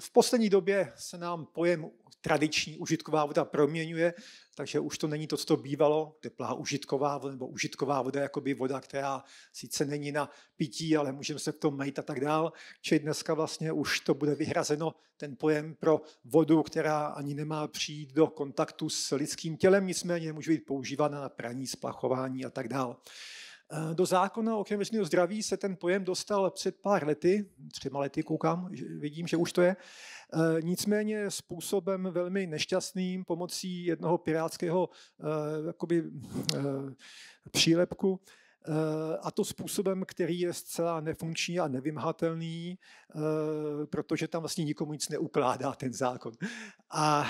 v poslední době se nám pojem tradiční užitková voda proměňuje, takže už to není to, co to bývalo, teplá užitková voda nebo užitková voda, jakoby voda, která sice není na pití, ale můžeme se k tomu mít a tak dál. Čili dneska vlastně už to bude vyhrazeno ten pojem pro vodu, která ani nemá přijít do kontaktu s lidským tělem, nicméně může být používána na praní, splachování a tak dál. Eh, do zákona o ochraně veřejného zdraví se ten pojem dostal před pár lety, třema lety koukám, vidím, že už to je. Eh, nicméně způsobem velmi nešťastným, pomocí jednoho pirátského eh, jakoby, přílepku, Eh, a to způsobem, který je zcela nefunkční a nevymhatelný, eh, protože tam vlastně nikomu nic neukládá ten zákon. A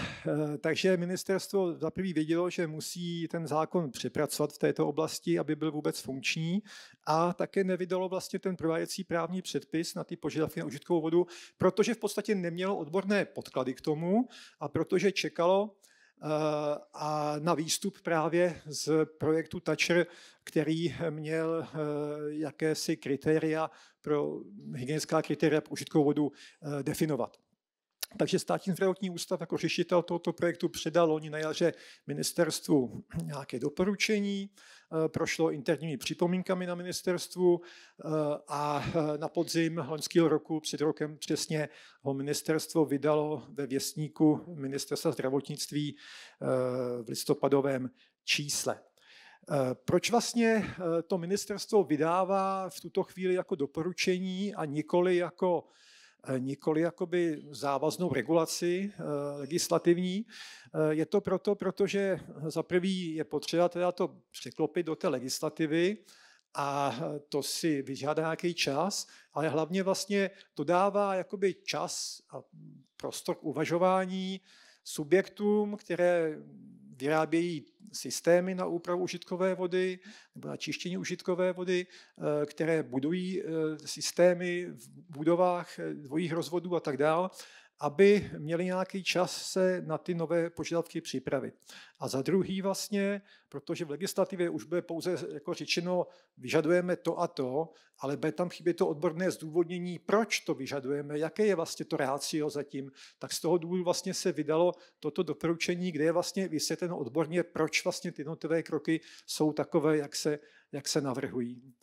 eh, takže ministerstvo za prvý vědělo, že musí ten zákon přepracovat v této oblasti, aby byl vůbec funkční a také nevydalo vlastně ten prováděcí právní předpis na ty požadavky na užitkovou vodu, protože v podstatě nemělo odborné podklady k tomu a protože čekalo, Eh, a na výstup právě z projektu Toucher, který měl eh, jakési kritéria pro hygienická kritéria pro užitkovou vodu eh, definovat. Takže státní zdravotní ústav jako řešitel tohoto projektu předal oni na jaře ministerstvu nějaké doporučení, eh, prošlo interními připomínkami na ministerstvu eh, a eh, na podzim loňského roku, před rokem přesně, ho ministerstvo vydalo ve věstníku ministerstva zdravotnictví v listopadovém čísle. Proč vlastně to ministerstvo vydává v tuto chvíli jako doporučení a nikoli jako Eh, nikoli jakoby závaznou regulaci eh, legislativní. Eh, je to proto, protože za prvý je potřeba teda to překlopit do té legislativy, a to si vyžádá nějaký čas, ale hlavně vlastně to dává jakoby čas a prostor k uvažování subjektům, které vyrábějí systémy na úpravu užitkové vody nebo na čištění užitkové vody, eh, které budují eh, systémy v budovách eh, dvojích rozvodů a tak dále aby měli nějaký čas se na ty nové požadavky připravit. A za druhý vlastně, protože v legislativě už bude pouze jako řečeno, vyžadujeme to a to, ale bude tam chybět to odborné zdůvodnění, proč to vyžadujeme, jaké je vlastně to rácio zatím, tak z toho důvodu vlastně se vydalo toto doporučení, kde je vlastně vysvětleno odborně, proč vlastně ty jednotlivé kroky jsou takové, jak se, jak se navrhují.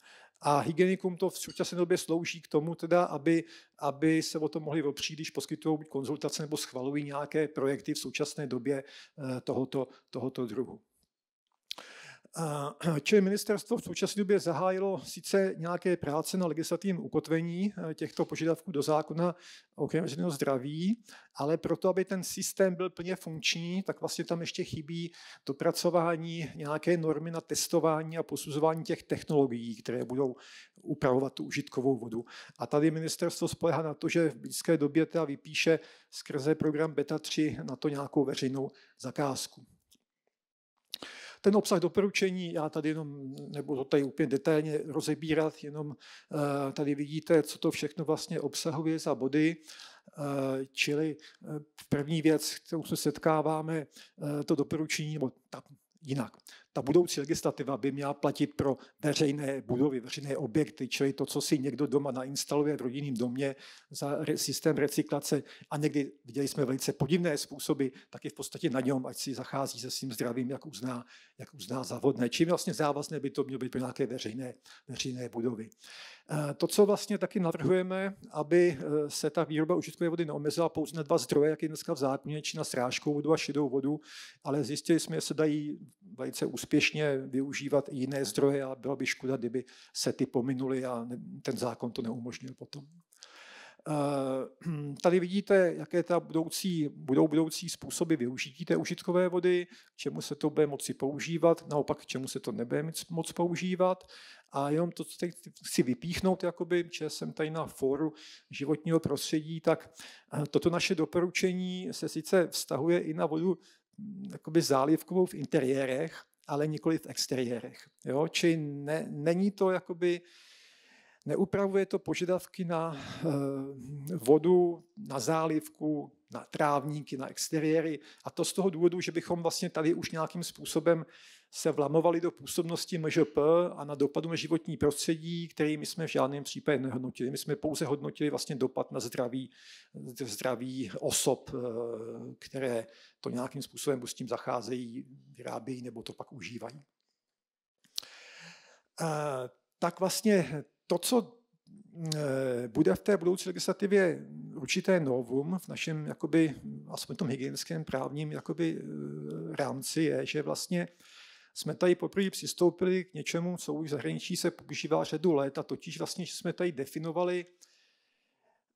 A hygienikum to v současné době slouží k tomu, teda, aby, aby se o to mohli opřít, když poskytují konzultace nebo schvalují nějaké projekty v současné době eh, tohoto, tohoto druhu. Čili ministerstvo v současné době zahájilo sice nějaké práce na legislativním ukotvení eh, těchto požadavků do zákona o ochraně veřejného zdraví, ale proto, aby ten systém byl plně funkční, tak vlastně tam ještě chybí dopracování nějaké normy na testování a posuzování těch technologií, které budou upravovat tu užitkovou vodu. A tady ministerstvo spolehá na to, že v blízké době teda vypíše skrze program Beta 3 na to nějakou veřejnou zakázku. Ten obsah doporučení, já tady jenom nebudu tady úplně detailně rozebírat, jenom eh, tady vidíte, co to všechno vlastně obsahuje za body. Eh, čili eh, první věc, kterou se setkáváme, to doporučení, nebo ta, jinak ta budoucí legislativa by měla platit pro veřejné budovy, veřejné objekty, čili to, co si někdo doma nainstaluje v rodinném domě za systém recyklace a někdy viděli jsme velice podivné způsoby, tak je v podstatě na něm, ať si zachází se svým zdravím, jak uzná, jak uzná závodné. Čím vlastně závazné by to mělo být pro nějaké veřejné, veřejné budovy. Eh, to, co vlastně taky navrhujeme, aby eh, se ta výroba užitkové vody neomezila pouze na dva zdroje, jak je dneska v zákoně, či na srážkou vodu a šedou vodu, ale zjistili jsme, že se dají velice úspěšně úspěšně využívat i jiné zdroje a bylo by škoda, kdyby se ty pominuly a ten zákon to neumožnil potom. Eh, tady vidíte, jaké ta budoucí, budou budoucí způsoby využití té užitkové vody, k čemu se to bude moci používat, naopak k čemu se to nebude moc používat. A jenom to, co teď chci vypíchnout, jakoby, že jsem tady na fóru životního prostředí, tak eh, toto naše doporučení se sice vztahuje i na vodu hm, jakoby zálivkovou v interiérech, ale nikoli v exteriérech. Jo? Či ne, není to jakoby, neupravuje to požadavky na e, vodu, na zálivku, na trávníky, na exteriéry. A to z toho důvodu, že bychom vlastně tady už nějakým způsobem se vlamovali do působnosti MŽP a na dopadu na životní prostředí, který my jsme v žádném případě nehodnotili. My jsme pouze hodnotili vlastně dopad na zdraví, zdraví osob, eh, které to nějakým způsobem s tím zacházejí, vyrábějí nebo to pak užívají. Eh, tak vlastně to, co eh, bude v té budoucí legislativě určité novum v našem, jakoby, aspoň tom hygienickém právním jakoby, eh, rámci je, že vlastně jsme tady poprvé přistoupili k něčemu, co už v zahraničí se používá řadu let, a totiž vlastně, že jsme tady definovali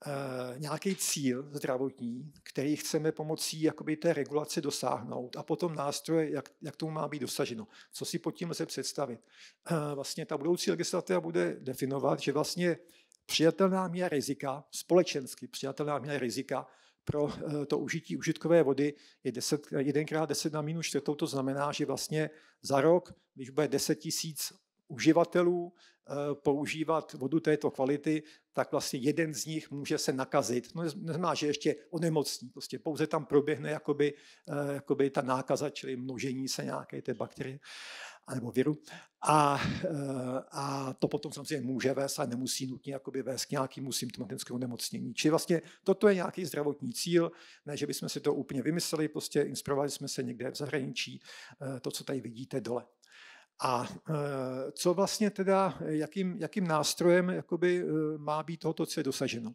eh, nějaký cíl zdravotní, který chceme pomocí jakoby, té regulace dosáhnout a potom nástroje, jak, jak tomu má být dosaženo. Co si pod tím lze představit? Eh, vlastně ta budoucí legislativa bude definovat, že vlastně přijatelná míra rizika, společensky přijatelná míra rizika pro eh, to užití užitkové vody je 10, 1x10 na minus 4. To znamená, že vlastně za rok, když bude 10 000 uživatelů eh, používat vodu této kvality, tak vlastně jeden z nich může se nakazit. No neznamená, že ještě onemocní, prostě pouze tam proběhne jakoby, eh, jakoby ta nákaza, čili množení se nějaké té bakterie nebo viru. A, eh, a to potom samozřejmě může vést a nemusí nutně jakoby vést k nějakému symptomatickému nemocnění. Čili vlastně toto je nějaký zdravotní cíl, ne, že bychom si to úplně vymysleli, prostě inspirovali jsme se někde v zahraničí, eh, to, co tady vidíte dole. A eh, co vlastně teda, jakým, jakým nástrojem jakoby eh, má být tohoto, co je dosaženo?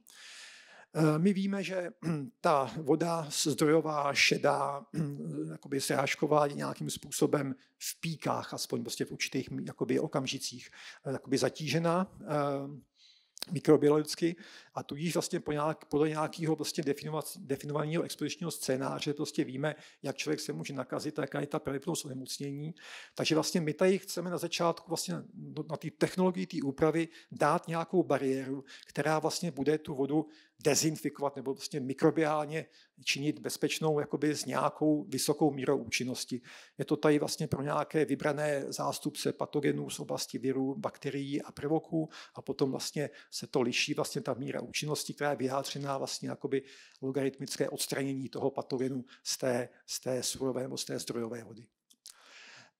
Eh, my víme, že ta voda zdrojová, šedá, jakoby srážková je nějakým způsobem v píkách, aspoň prostě v určitých jakoby okamžicích, jakoby zatížená mikrobiologicky a tudíž vlastně po nějak, podle nějakého vlastně definovaného expozičního scénáře prostě víme, jak člověk se může nakazit a jaká je ta pravděpodobnost onemocnění. Takže vlastně my tady chceme na začátku vlastně na té technologii té úpravy dát nějakou bariéru, která vlastně bude tu vodu dezinfikovat nebo vlastně prostě mikrobiálně činit bezpečnou jakoby s nějakou vysokou mírou účinnosti. Je to tady vlastně pro nějaké vybrané zástupce patogenů z oblasti virů, bakterií a prvoků a potom vlastně se to liší vlastně ta míra účinnosti, která je vyjádřená vlastně jakoby logaritmické odstranění toho patogenu z té, z té surové nebo z té zdrojové vody.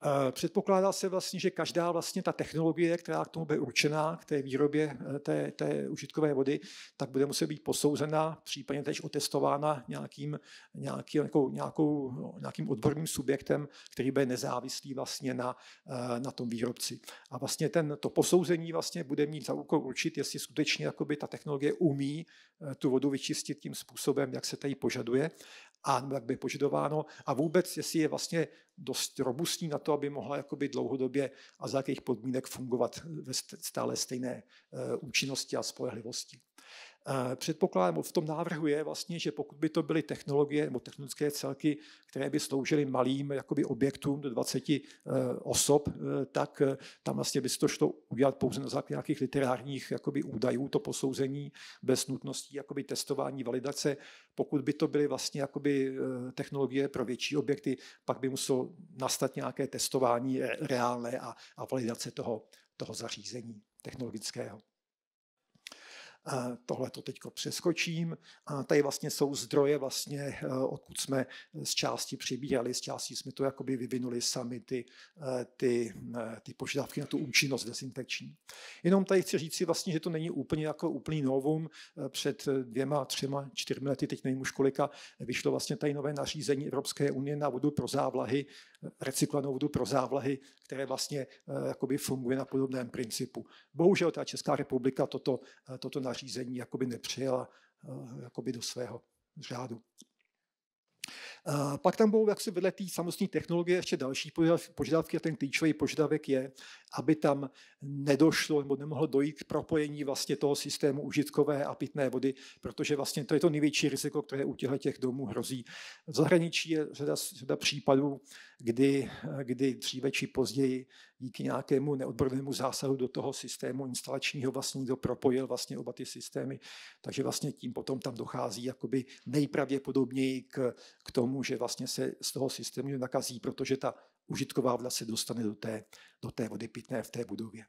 Eh, předpokládá se vlastně, že každá vlastně ta technologie, která k tomu bude určená, k té výrobě eh, té, té užitkové vody, tak bude muset být posouzena, případně tež otestována nějakým, nějaký, nějakou, nějakou, nějakým odborným subjektem, který bude nezávislý vlastně na, eh, na tom výrobci. A vlastně ten, to posouzení vlastně bude mít za úkol určit, jestli skutečně ta technologie umí tu vodu vyčistit tím způsobem, jak se tady požaduje a tak by požadováno a vůbec, jestli je vlastně dost robustní na to, aby mohla jakoby dlouhodobě a za jakých podmínek fungovat ve stále stejné eh, účinnosti a spolehlivosti. Eh, předpokládám, v tom návrhu je vlastně, že pokud by to byly technologie nebo technické celky, které by sloužily malým jakoby objektům do 20 eh, osob, eh, tak tam vlastně by se to šlo udělat pouze na základě nějakých literárních jakoby údajů, to posouzení bez nutností jakoby testování, validace. Pokud by to byly vlastně jakoby technologie pro větší objekty, pak by muselo nastat nějaké testování reálné a, a validace toho, toho zařízení technologického. Tohle to teď přeskočím. A tady vlastně jsou zdroje, vlastně, eh, odkud jsme z části přibírali, z části jsme to jakoby vyvinuli sami ty, eh, ty, eh, ty požadavky na tu účinnost dezinfekční. Jenom tady chci říct si vlastně, že to není úplně jako úplný novum. Před dvěma, třema, čtyřmi lety, teď nevím už kolika, vyšlo vlastně tady nové nařízení Evropské unie na vodu pro závlahy, recyklanou vodu pro závlahy, které vlastně eh, jakoby funguje na podobném principu. Bohužel ta Česká republika toto, eh, toto nařízení jakoby nepřijela eh, jakoby do svého řádu. Pak tam budou jaksi vedle té samostní technologie ještě další požadavky a ten klíčový požadavek je, aby tam nedošlo nebo nemohlo dojít k propojení vlastně toho systému užitkové a pitné vody, protože vlastně to je to největší riziko, které u těchto těch domů hrozí. V zahraničí je řada, řada případů, kdy, kdy dříve či později díky nějakému neodbornému zásahu do toho systému instalačního vlastně někdo propojil vlastně oba ty systémy, takže vlastně tím potom tam dochází jakoby nejpravděpodobněji k, k tomu, že vlastně se z toho systému nakazí, protože ta užitková voda se dostane do té, do té vody pitné v té budově.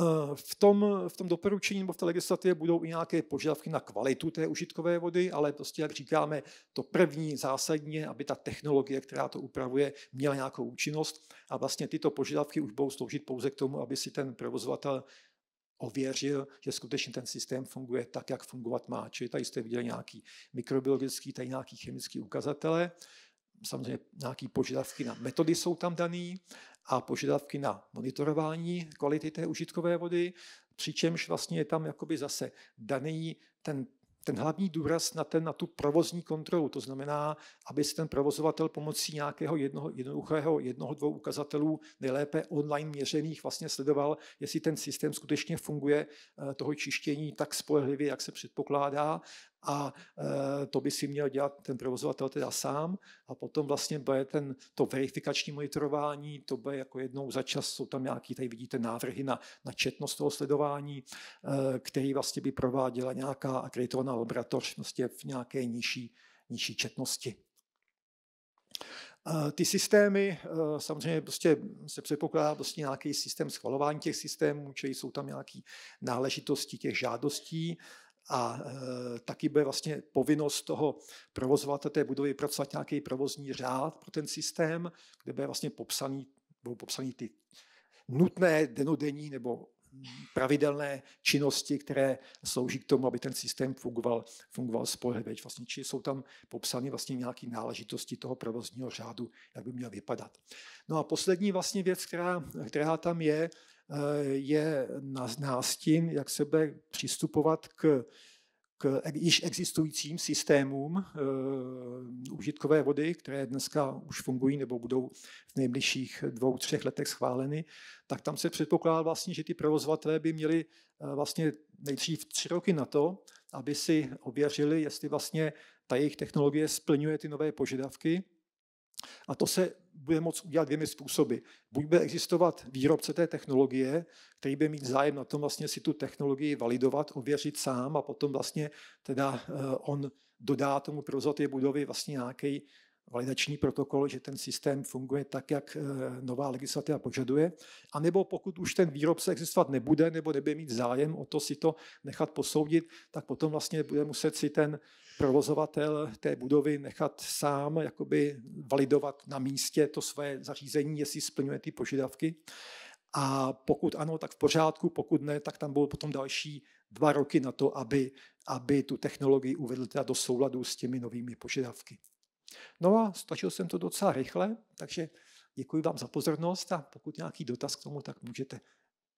Eh, v tom, v tom doporučení nebo v té legislativě budou i nějaké požadavky na kvalitu té užitkové vody, ale prostě, jak říkáme, to první zásadně, aby ta technologie, která to upravuje, měla nějakou účinnost a vlastně tyto požadavky už budou sloužit pouze k tomu, aby si ten provozovatel ověřil, že skutečně ten systém funguje tak, jak fungovat má. Čili tady jste viděli nějaký mikrobiologický, tady nějaký chemický ukazatele samozřejmě nějaké požadavky na metody jsou tam dané a požadavky na monitorování kvality té užitkové vody, přičemž vlastně je tam jakoby zase daný ten ten hlavní důraz na, ten, na tu provozní kontrolu, to znamená, aby se ten provozovatel pomocí nějakého jednoho, jednoduchého, jednoho, dvou ukazatelů, nejlépe online měřených, vlastně sledoval, jestli ten systém skutečně funguje eh, toho čištění tak spolehlivě, jak se předpokládá a eh, to by si měl dělat ten provozovatel teda sám a potom vlastně bude ten, to verifikační monitorování, to bude jako jednou za čas, jsou tam nějaký, tady vidíte návrhy na, na četnost toho sledování, eh, který vlastně by prováděla nějaká akreditovaná laboratoř vlastně v nějaké nižší, nižší četnosti. Eh, ty systémy, samozřejmě prostě se předpokládá prostě nějaký systém schvalování těch systémů, čili jsou tam nějaké náležitosti těch žádostí, a e, taky bude vlastně povinnost toho provozovatele té budovy pracovat nějaký provozní řád pro ten systém, kde bude vlastně popsaný, budou popsaný ty nutné denodenní nebo pravidelné činnosti, které slouží k tomu, aby ten systém fungoval, fungoval spolehlivě. Vlastně, či jsou tam popsány vlastně nějaké náležitosti toho provozního řádu, jak by měl vypadat. No a poslední vlastně věc, která, která tam je, je nástin, jak se bude přistupovat k, k již existujícím systémům e, užitkové vody, které dneska už fungují nebo budou v nejbližších dvou, třech letech schváleny, tak tam se předpokládá vlastně, že ty provozovatelé by měli eh, vlastně nejdřív tři roky na to, aby si ověřili, jestli vlastně ta jejich technologie splňuje ty nové požadavky a to se bude moct udělat dvěmi způsoby. Buď bude existovat výrobce té technologie, který bude mít zájem na tom vlastně si tu technologii validovat, ověřit sám a potom vlastně teda eh, on dodá tomu provozovateli budovy vlastně nějaký validační protokol, že ten systém funguje tak, jak eh, nová legislativa požaduje, anebo pokud už ten výrobce existovat nebude nebo nebude mít zájem o to si to nechat posoudit, tak potom vlastně bude muset si ten provozovatel té budovy nechat sám jakoby validovat na místě to své zařízení, jestli splňuje ty požadavky. A pokud ano, tak v pořádku, pokud ne, tak tam budou potom další dva roky na to, aby, aby tu technologii uvedl teda do souladu s těmi novými požadavky. No a stačil jsem to docela rychle, takže děkuji vám za pozornost a pokud nějaký dotaz k tomu, tak můžete.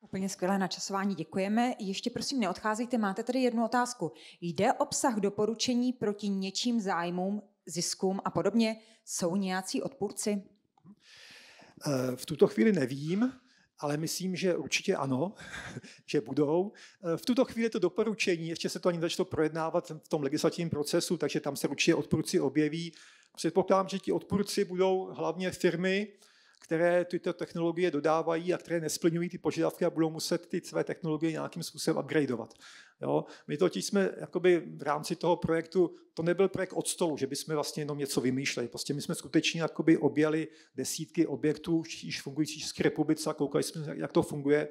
Úplně skvělé načasování, děkujeme. Ještě prosím neodcházejte, máte tady jednu otázku. Jde obsah doporučení proti něčím zájmům, ziskům a podobně? Jsou nějací odpůrci? Eh, v tuto chvíli nevím, ale myslím, že určitě ano, že budou. Eh, v tuto chvíli to doporučení, ještě se to ani začalo projednávat v tom legislativním procesu, takže tam se určitě odpůrci objeví. Předpokládám, že ti odpůrci budou hlavně firmy, které tyto technologie dodávají a které nesplňují ty požadavky a budou muset ty své technologie nějakým způsobem upgradeovat. Jo? My totiž jsme jakoby v rámci toho projektu, to nebyl projekt od stolu, že bychom vlastně jenom něco vymýšleli. Prostě my jsme skutečně jakoby objali desítky objektů již fungující v republice a koukali jsme, jak to funguje,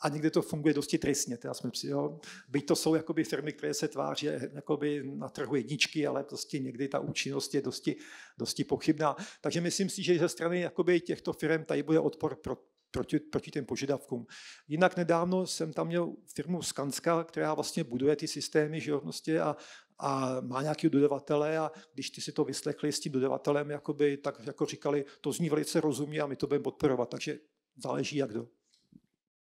a někdy to funguje dosti trysně. Teda jsme, jo. Byť to jsou jakoby firmy, které se tváří jakoby na trhu jedničky, ale prostě někdy ta účinnost je dosti, dosti pochybná. Takže myslím si, že ze strany jakoby těchto firm tady bude odpor pro, proti, proti těm požadavkům. Jinak nedávno jsem tam měl firmu Skanska, která vlastně buduje ty systémy živnosti a, a má nějaký dodavatele a když ty si to vyslechli s tím dodavatelem, jakoby, tak jako říkali, to zní velice rozumně a my to budeme podporovat, takže záleží jak do.